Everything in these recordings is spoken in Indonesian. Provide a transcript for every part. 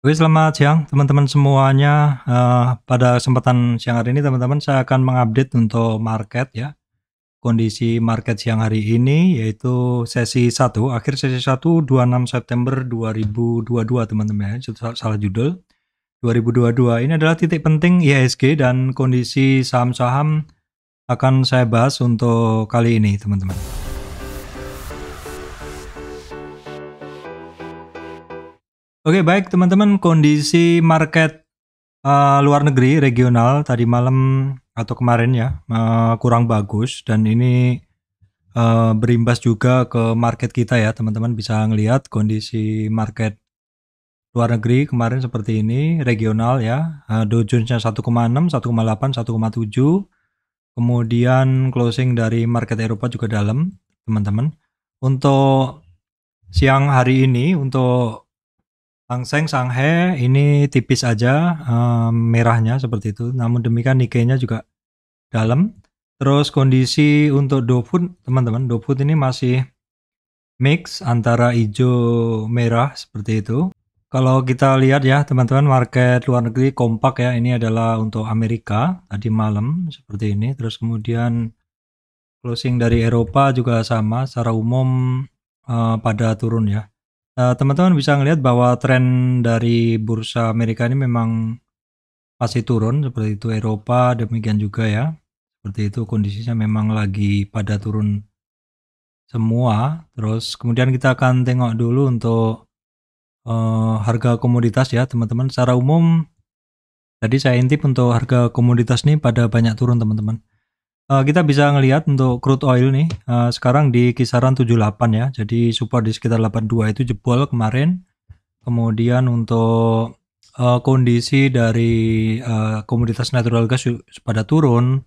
Oke, selamat siang teman-teman semuanya. Uh, pada kesempatan siang hari ini teman-teman saya akan mengupdate untuk market ya. Kondisi market siang hari ini yaitu sesi 1, akhir sesi 1 26 September 2022 teman-teman ya. Salah judul. 2022 ini adalah titik penting IHSG dan kondisi saham-saham akan saya bahas untuk kali ini teman-teman. Oke, baik teman-teman, kondisi market uh, luar negeri regional tadi malam atau kemarin ya uh, kurang bagus dan ini uh, berimbas juga ke market kita ya, teman-teman bisa ngelihat kondisi market luar negeri kemarin seperti ini regional ya. Uh, Dow Jonesnya 1,6, 1,8, 1,7. Kemudian closing dari market Eropa juga dalam, teman-teman. Untuk siang hari ini untuk Hang Seng Sanghe ini tipis aja um, merahnya seperti itu. Namun demikian Nikkei-nya juga dalam. Terus kondisi untuk Dofut, teman-teman, Dofut ini masih mix antara hijau merah seperti itu. Kalau kita lihat ya teman-teman market luar negeri kompak ya. Ini adalah untuk Amerika tadi malam seperti ini. Terus kemudian closing dari Eropa juga sama secara umum uh, pada turun ya. Eh, teman-teman bisa melihat bahwa tren dari bursa Amerika ini memang pasti turun seperti itu Eropa demikian juga ya seperti itu kondisinya memang lagi pada turun semua terus kemudian kita akan tengok dulu untuk uh, harga komoditas ya teman-teman secara umum tadi saya intip untuk harga komoditas ini pada banyak turun teman-teman Eh, kita bisa ngelihat untuk crude oil nih uh, sekarang di kisaran 78 ya. Jadi support di sekitar 82 itu jebol kemarin. Kemudian untuk uh, kondisi dari uh, komoditas natural gas pada turun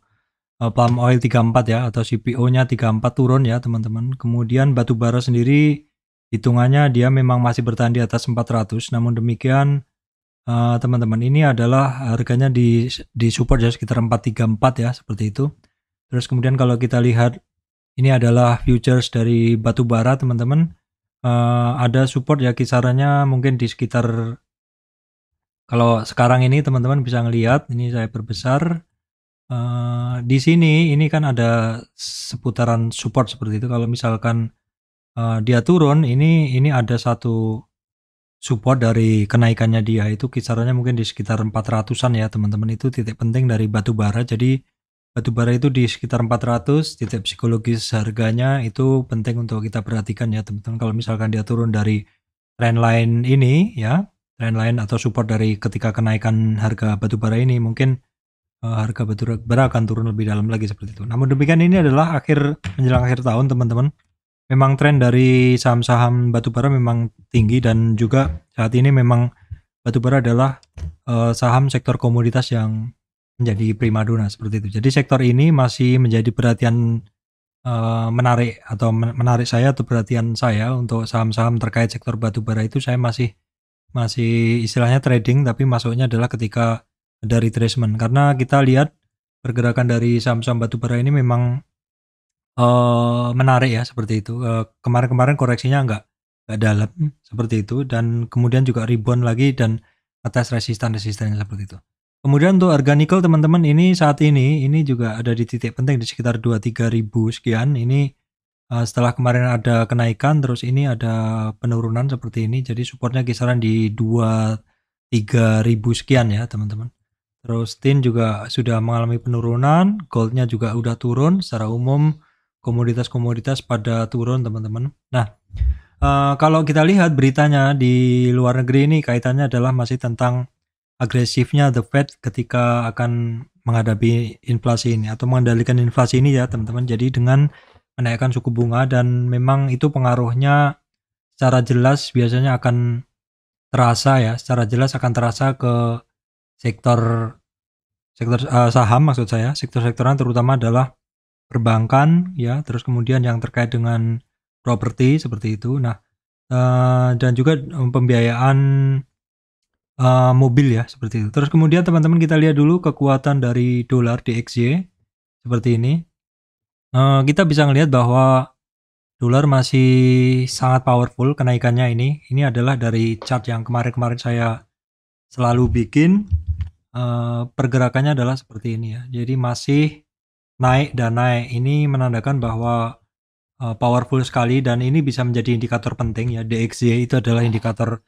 uh, palm oil 34 ya atau CPO-nya 34 turun ya teman-teman. Kemudian batu bara sendiri hitungannya dia memang masih bertahan di atas 400. Namun demikian teman-teman uh, ini adalah harganya di di support ya sekitar 434 ya seperti itu. Terus kemudian kalau kita lihat ini adalah futures dari batu bara teman-teman. Uh, ada support ya kisarannya mungkin di sekitar kalau sekarang ini teman-teman bisa ngelihat ini saya perbesar uh, di sini ini kan ada seputaran support seperti itu kalau misalkan uh, dia turun ini ini ada satu support dari kenaikannya dia itu kisarannya mungkin di sekitar 400-an ya teman-teman itu titik penting dari batu bara jadi batu bara itu di sekitar 400 titik psikologis harganya itu penting untuk kita perhatikan ya teman-teman kalau misalkan dia turun dari trendline ini ya trendline atau support dari ketika kenaikan harga batu bara ini mungkin uh, harga bara akan turun lebih dalam lagi seperti itu namun demikian ini adalah akhir menjelang akhir tahun teman-teman memang tren dari saham-saham batu bara memang tinggi dan juga saat ini memang batu bara adalah uh, saham sektor komoditas yang menjadi primadona seperti itu. Jadi sektor ini masih menjadi perhatian uh, menarik atau menarik saya atau perhatian saya untuk saham-saham terkait sektor batu bara itu saya masih masih istilahnya trading tapi masuknya adalah ketika ada retracement karena kita lihat pergerakan dari saham-saham batu bara ini memang uh, menarik ya seperti itu. kemarin eh, kemarin-kemarin koreksinya nggak nggak dalam seperti itu dan kemudian juga rebound lagi dan atas resisten-resisten seperti itu. Kemudian untuk harga nikel teman-teman ini saat ini ini juga ada di titik penting di sekitar 23 ribu sekian. Ini uh, setelah kemarin ada kenaikan terus ini ada penurunan seperti ini. Jadi supportnya kisaran di 23 ribu sekian ya teman-teman. Terus tin juga sudah mengalami penurunan, goldnya juga udah turun. Secara umum komoditas-komoditas pada turun teman-teman. Nah uh, kalau kita lihat beritanya di luar negeri ini kaitannya adalah masih tentang agresifnya The Fed ketika akan menghadapi inflasi ini atau mengendalikan inflasi ini ya teman-teman. Jadi dengan menaikkan suku bunga dan memang itu pengaruhnya secara jelas biasanya akan terasa ya, secara jelas akan terasa ke sektor sektor uh, saham maksud saya, sektor-sektoran terutama adalah perbankan ya, terus kemudian yang terkait dengan properti seperti itu. Nah, uh, dan juga pembiayaan Eh, mobil ya seperti itu. Terus kemudian teman-teman kita lihat dulu kekuatan dari dolar DXY seperti ini. Uh, kita bisa melihat bahwa dolar masih sangat powerful kenaikannya ini. Ini adalah dari chart yang kemarin-kemarin saya selalu bikin. Uh, pergerakannya adalah seperti ini ya. Jadi masih naik dan naik. Ini menandakan bahwa uh, powerful sekali dan ini bisa menjadi indikator penting ya. DXY itu adalah indikator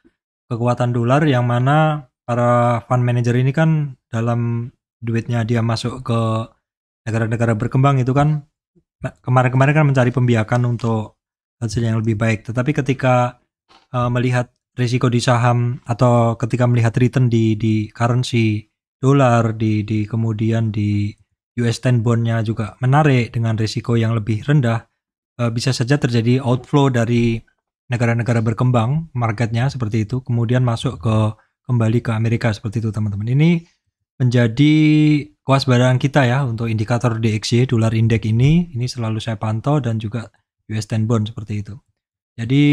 kekuatan dolar yang mana para fund manager ini kan dalam duitnya dia masuk ke negara-negara berkembang itu kan nah, kemarin-kemarin kan mencari pembiakan untuk hasil yang lebih baik. Tetapi ketika uh, melihat risiko di saham atau ketika melihat return di di currency dolar di di kemudian di US 10 bondnya juga menarik dengan risiko yang lebih rendah uh, bisa saja terjadi outflow dari negara-negara berkembang marketnya seperti itu, kemudian masuk ke kembali ke Amerika seperti itu teman-teman. Ini menjadi kewaspadaan kita ya untuk indikator DXY, dolar indeks ini, ini selalu saya pantau dan juga US 10 bond seperti itu. Jadi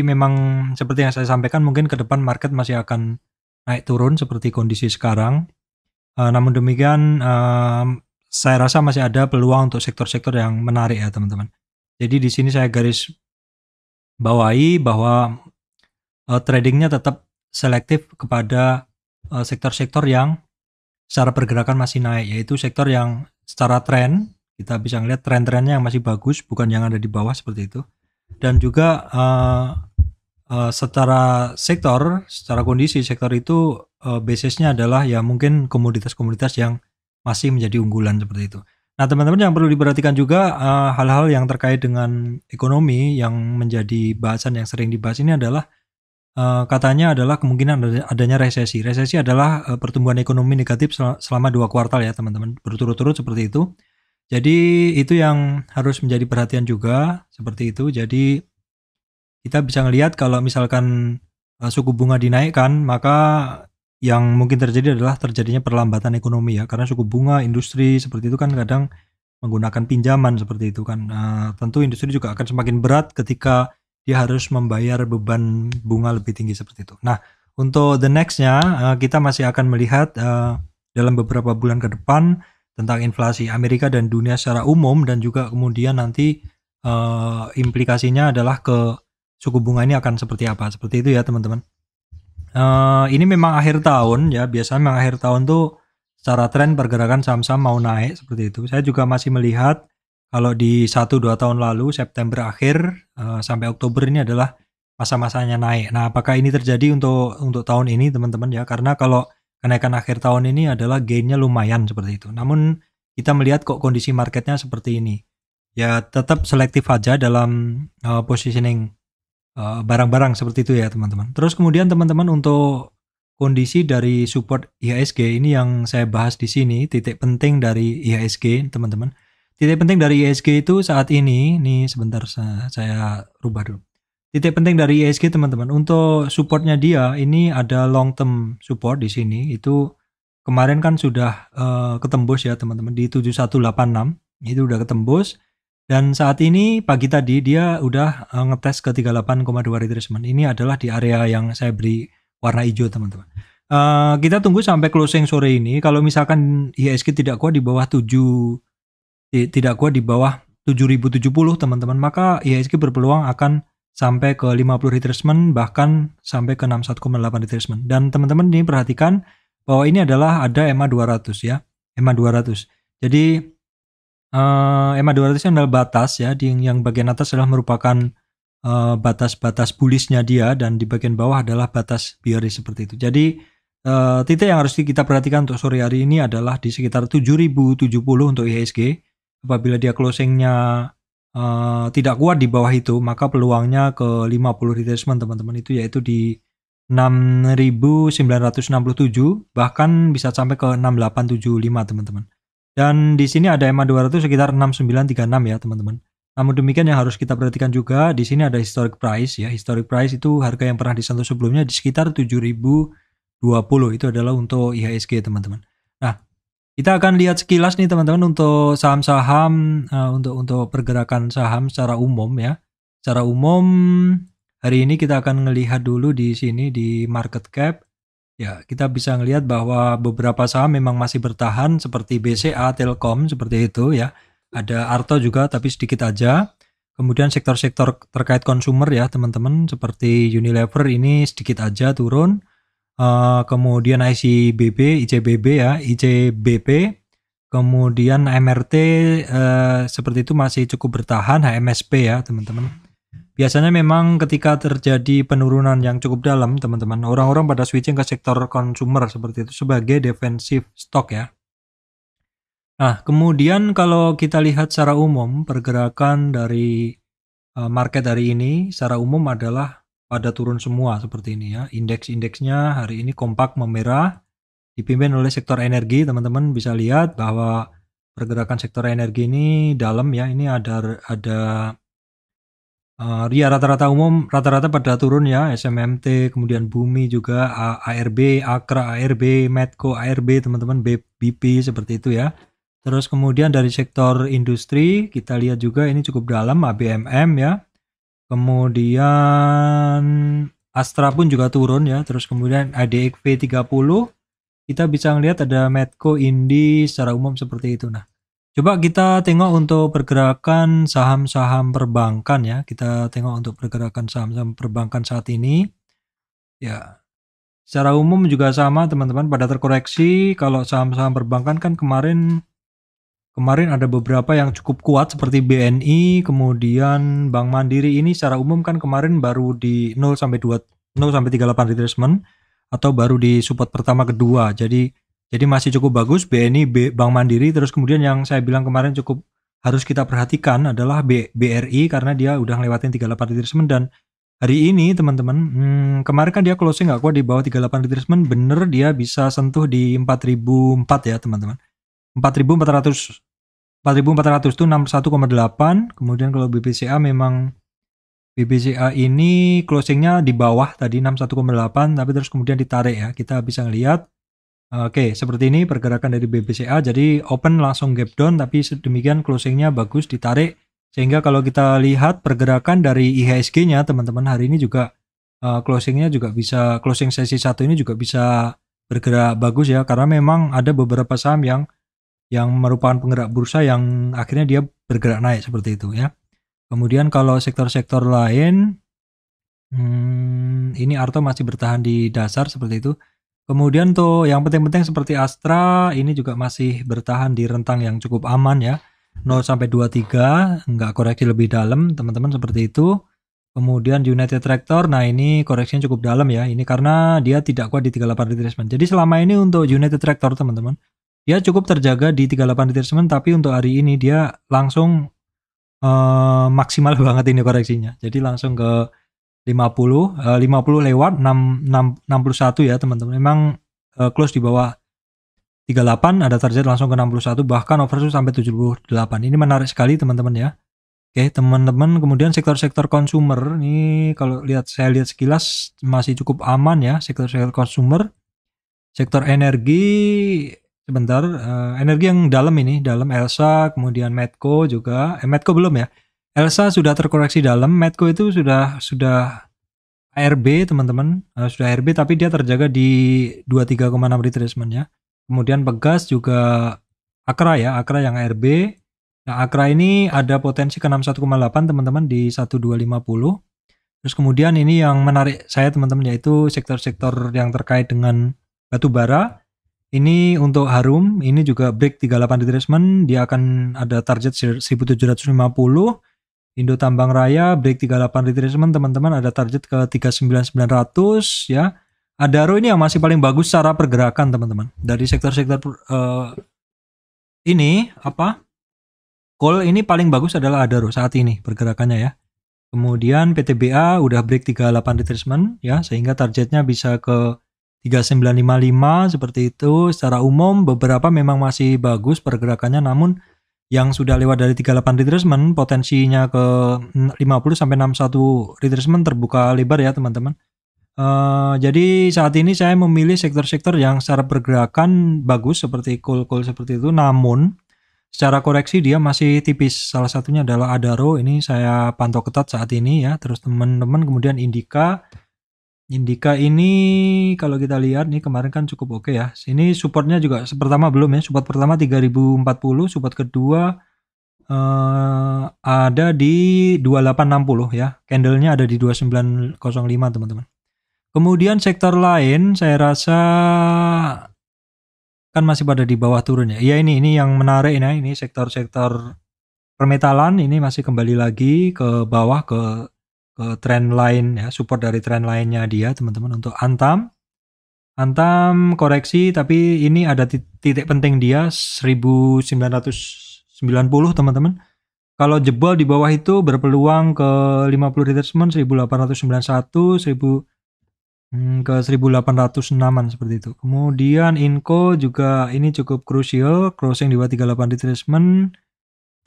memang seperti yang saya sampaikan mungkin ke depan market masih akan naik turun seperti kondisi sekarang. Uh, namun demikian uh, saya rasa masih ada peluang untuk sektor-sektor yang menarik ya teman-teman. Jadi di sini saya garis bawahi bahwa uh, tradingnya tetap selektif kepada eh, sektor-sektor uh, yang secara pergerakan masih naik, yaitu sektor yang secara tren kita bisa melihat tren-trennya yang masih bagus, bukan yang ada di bawah seperti itu. Dan juga uh, eh, uh, secara sektor, secara kondisi sektor itu uh, basisnya adalah ya mungkin komoditas-komoditas yang masih menjadi unggulan seperti itu. Nah, teman-teman yang perlu diperhatikan juga eh, hal-hal uh, yang terkait dengan ekonomi yang menjadi bahasan yang sering dibahas ini adalah uh, katanya adalah kemungkinan adanya resesi. Resesi adalah uh, pertumbuhan ekonomi negatif selama dua kuartal ya, teman-teman. Berturut-turut seperti itu. Jadi itu yang harus menjadi perhatian juga seperti itu. Jadi kita bisa melihat kalau misalkan uh, suku bunga dinaikkan, maka yang mungkin terjadi adalah terjadinya perlambatan ekonomi ya karena suku bunga industri seperti itu kan kadang menggunakan pinjaman seperti itu kan nah, tentu industri juga akan semakin berat ketika dia harus membayar beban bunga lebih tinggi seperti itu nah untuk the nextnya eh, kita masih akan melihat eh, dalam beberapa bulan ke depan tentang inflasi Amerika dan dunia secara umum dan juga kemudian nanti eh, implikasinya adalah ke suku bunga ini akan seperti apa seperti itu ya teman-teman Eh, ini memang akhir tahun ya. Biasanya memang akhir tahun tuh secara tren pergerakan saham-saham mau naik seperti itu. Saya juga masih melihat kalau di 1-2 tahun lalu September akhir uh, sampai Oktober ini adalah masa-masanya naik. Nah, apakah ini terjadi untuk untuk tahun ini teman-teman ya? Karena kalau kenaikan akhir tahun ini adalah gainnya lumayan seperti itu. Namun kita melihat kok kondisi marketnya seperti ini. Ya tetap selektif aja dalam uh, positioning Eh, barang-barang seperti itu ya teman-teman. Terus kemudian teman-teman untuk kondisi dari support IHSG ini yang saya bahas di sini titik penting dari IHSG teman-teman titik penting dari IHSG itu saat ini nih sebentar saya, saya rubah dulu titik penting dari IHSG teman-teman untuk supportnya dia ini ada long term support di sini itu kemarin kan sudah uh, ketembus ya teman-teman di 7186 itu udah ketembus dan saat ini pagi tadi dia udah eh, ngetes ke 38,2 retracement. Ini adalah di area yang saya beri warna hijau teman-teman. Uh, kita tunggu sampai closing sore ini. Kalau misalkan ISK tidak kuat di bawah 7 tidak kuat di bawah 7070 teman-teman, maka ISK berpeluang akan sampai ke 50 retracement bahkan sampai ke 61,8 retracement. Dan teman-teman ini perhatikan bahwa ini adalah ada EMA 200 ya. EMA 200. Jadi uh, eh, EMA 200 ini adalah batas ya, di yang bagian atas adalah merupakan eh, batas-batas uh, bullishnya dia dan di bagian bawah adalah batas bearish seperti itu. Jadi uh, titik yang harus kita perhatikan untuk sore hari ini adalah di sekitar 7070 untuk IHSG. Apabila dia closingnya uh, tidak kuat di bawah itu, maka peluangnya ke 50 retracement teman-teman itu yaitu di 6967 bahkan bisa sampai ke 6875 teman-teman. Dan di sini ada EMA 200 sekitar 6936 ya teman-teman. Namun demikian yang harus kita perhatikan juga di sini ada historic price ya. Historic price itu harga yang pernah disentuh sebelumnya di sekitar 7020 itu adalah untuk IHSG teman-teman. Nah, kita akan lihat sekilas nih teman-teman untuk saham-saham uh, untuk untuk pergerakan saham secara umum ya. Secara umum hari ini kita akan melihat dulu di sini di market cap Ya, kita bisa melihat bahwa beberapa saham memang masih bertahan seperti BCA, Telkom seperti itu ya. Ada Arto juga tapi sedikit aja. Kemudian sektor-sektor terkait konsumer ya teman-teman seperti Unilever ini sedikit aja turun. Uh, kemudian ICBB, ICBB ya, ICBP. Kemudian MRT uh, eh, seperti itu masih cukup bertahan, HMSP ya teman-teman Biasanya memang ketika terjadi penurunan yang cukup dalam, teman-teman, orang-orang pada switching ke sektor consumer seperti itu sebagai defensive stock ya. Nah, kemudian kalau kita lihat secara umum pergerakan dari eh, market hari ini secara umum adalah pada turun semua seperti ini ya. Indeks-indeksnya hari ini kompak memerah dipimpin oleh sektor energi, teman-teman bisa lihat bahwa pergerakan sektor energi ini dalam ya. Ini ada ada Uh, rata-rata umum rata-rata pada turun ya SMMT kemudian Bumi juga ARB Akra ARB Medco ARB teman-teman BP seperti itu ya terus kemudian dari sektor industri kita lihat juga ini cukup dalam ABMM ya kemudian Astra pun juga turun ya terus kemudian ADXV 30 kita bisa melihat ada Medco Indi secara umum seperti itu nah Coba kita tengok untuk pergerakan saham-saham perbankan ya. Kita tengok untuk pergerakan saham-saham perbankan saat ini. Ya. Secara umum juga sama teman-teman pada terkoreksi kalau saham-saham perbankan kan kemarin kemarin ada beberapa yang cukup kuat seperti BNI, kemudian Bank Mandiri ini secara umum kan kemarin baru di 0 sampai 2 0 sampai 38 retracement atau baru di support pertama kedua. Jadi jadi masih cukup bagus BNI, B, Bank Mandiri, terus kemudian yang saya bilang kemarin cukup harus kita perhatikan adalah B, BRI karena dia udah ngelewatin 38 retracement dan hari ini teman-teman hmm, kemarin kan dia closing nggak kuat di bawah 38 retracement bener dia bisa sentuh di 4004 ya teman-teman 4400 4400 itu 61,8 kemudian kalau BPCA memang BBCA ini closingnya di bawah tadi 61,8 tapi terus kemudian ditarik ya kita bisa ngelihat Oke, seperti ini pergerakan dari BBCA. Jadi open langsung gap down, tapi demikian closingnya bagus ditarik. Sehingga kalau kita lihat pergerakan dari IHSG-nya, teman-teman hari ini juga uh, closingnya juga bisa closing sesi satu ini juga bisa bergerak bagus ya, karena memang ada beberapa saham yang yang merupakan penggerak bursa yang akhirnya dia bergerak naik seperti itu ya. Kemudian kalau sektor-sektor lain, hmm, ini Arto masih bertahan di dasar seperti itu. Kemudian tuh yang penting-penting seperti Astra ini juga masih bertahan di rentang yang cukup aman ya. 0 sampai 23 nggak koreksi lebih dalam teman-teman seperti itu. Kemudian United Tractor, nah ini koreksinya cukup dalam ya. Ini karena dia tidak kuat di 38 retracement. Jadi selama ini untuk United Tractor teman-teman, dia cukup terjaga di 38 retracement tapi untuk hari ini dia langsung uh, maksimal banget ini koreksinya. Jadi langsung ke 50 lima 50 eh, lewat 6, 6 61 ya teman-teman. Memang uh, close di bawah 38 ada target langsung ke 61 bahkan overshoot sampai 78. Ini menarik sekali teman-teman ya. Oke, teman-teman kemudian sektor-sektor consumer ini kalau lihat saya lihat sekilas masih cukup aman ya sektor-sektor consumer. Sektor energi sebentar uh, energi yang dalam ini dalam Elsa kemudian Medco juga. Eh, Medco belum ya Elsa sudah terkoreksi dalam, Medco itu sudah sudah ARB teman-teman, uh, sudah ARB tapi dia terjaga di 23,6 retracement ya. Kemudian Pegas juga Akra ya, Akra yang ARB. Nah, Akra ini ada potensi ke 61,8 teman-teman di 1250. Terus kemudian ini yang menarik saya teman-teman yaitu sektor-sektor yang terkait dengan batu bara. Ini untuk Harum, ini juga break 38 retracement, dia akan ada target 1750. Indo Tambang Raya break 38 retracement teman-teman ada target ke 39900 ya. Adaro ini yang masih paling bagus secara pergerakan teman-teman. Dari sektor-sektor uh, ini apa? Call ini paling bagus adalah Adaro saat ini pergerakannya ya. Kemudian PTBA udah break 38 retracement ya sehingga targetnya bisa ke 3955 seperti itu. Secara umum beberapa memang masih bagus pergerakannya namun yang sudah lewat dari 38 retracement potensinya ke 50 sampai 61 retracement terbuka lebar ya teman-teman. Uh, jadi saat ini saya memilih sektor-sektor yang secara pergerakan bagus seperti coal-coal seperti itu namun secara koreksi dia masih tipis. Salah satunya adalah Adaro ini saya pantau ketat saat ini ya. Terus teman-teman kemudian Indika Indika ini kalau kita lihat nih kemarin kan cukup oke okay ya. Ini supportnya juga pertama belum ya. Support pertama 3040, support kedua eh, ada di 2860 ya. Candlenya ada di 2905 teman-teman. Kemudian sektor lain saya rasa kan masih pada di bawah turunnya. Iya ini ini yang menarik nih Ini sektor-sektor permetalan ini masih kembali lagi ke bawah ke Eh, trend line ya, support dari trend lainnya dia teman-teman untuk Antam. Antam koreksi tapi ini ada titik penting dia 1990 teman-teman. Kalau jebol di bawah itu berpeluang ke 50 retracement 1891, 1000 ke 1806-an seperti itu. Kemudian Inco juga ini cukup krusial, crossing di bawah 38 retracement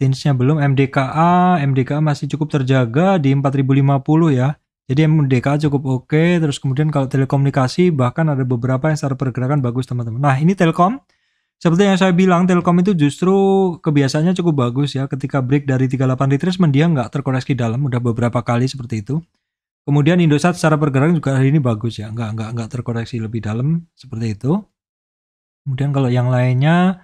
range-nya belum MDKA, MDKA masih cukup terjaga di 4050 ya. Jadi MDKA cukup oke, okay. terus kemudian kalau telekomunikasi bahkan ada beberapa yang secara pergerakan bagus teman-teman. Nah, ini Telkom seperti yang saya bilang, Telkom itu justru kebiasaannya cukup bagus ya. Ketika break dari 38 retracement dia nggak terkoreksi dalam, udah beberapa kali seperti itu. Kemudian Indosat secara pergerakan juga hari ini bagus ya, nggak nggak nggak terkoreksi lebih dalam seperti itu. Kemudian kalau yang lainnya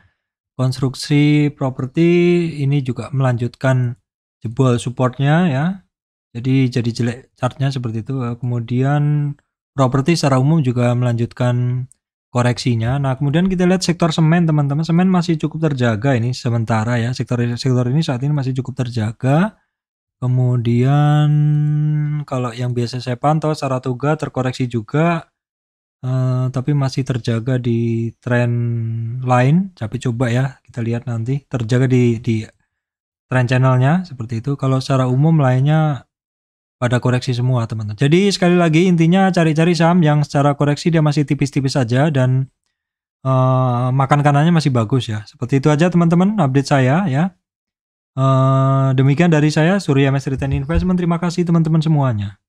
konstruksi properti ini juga melanjutkan jebol supportnya ya jadi jadi jelek chartnya seperti itu eh, kemudian properti secara umum juga melanjutkan koreksinya nah kemudian kita lihat sektor semen teman-teman semen masih cukup terjaga ini sementara ya sektor sektor ini saat ini masih cukup terjaga kemudian kalau yang biasa saya pantau secara tugas terkoreksi juga uh, tapi masih terjaga di tren lain, tapi coba ya kita lihat nanti, terjaga di di tren channelnya seperti itu. Kalau secara umum lainnya pada koreksi semua teman-teman. Jadi sekali lagi intinya cari-cari saham yang secara koreksi dia masih tipis-tipis saja dan uh, makan kanannya masih bagus ya. Seperti itu aja teman-teman update saya ya. Uh, demikian dari saya Surya Mes Return Investment. Terima kasih teman-teman semuanya.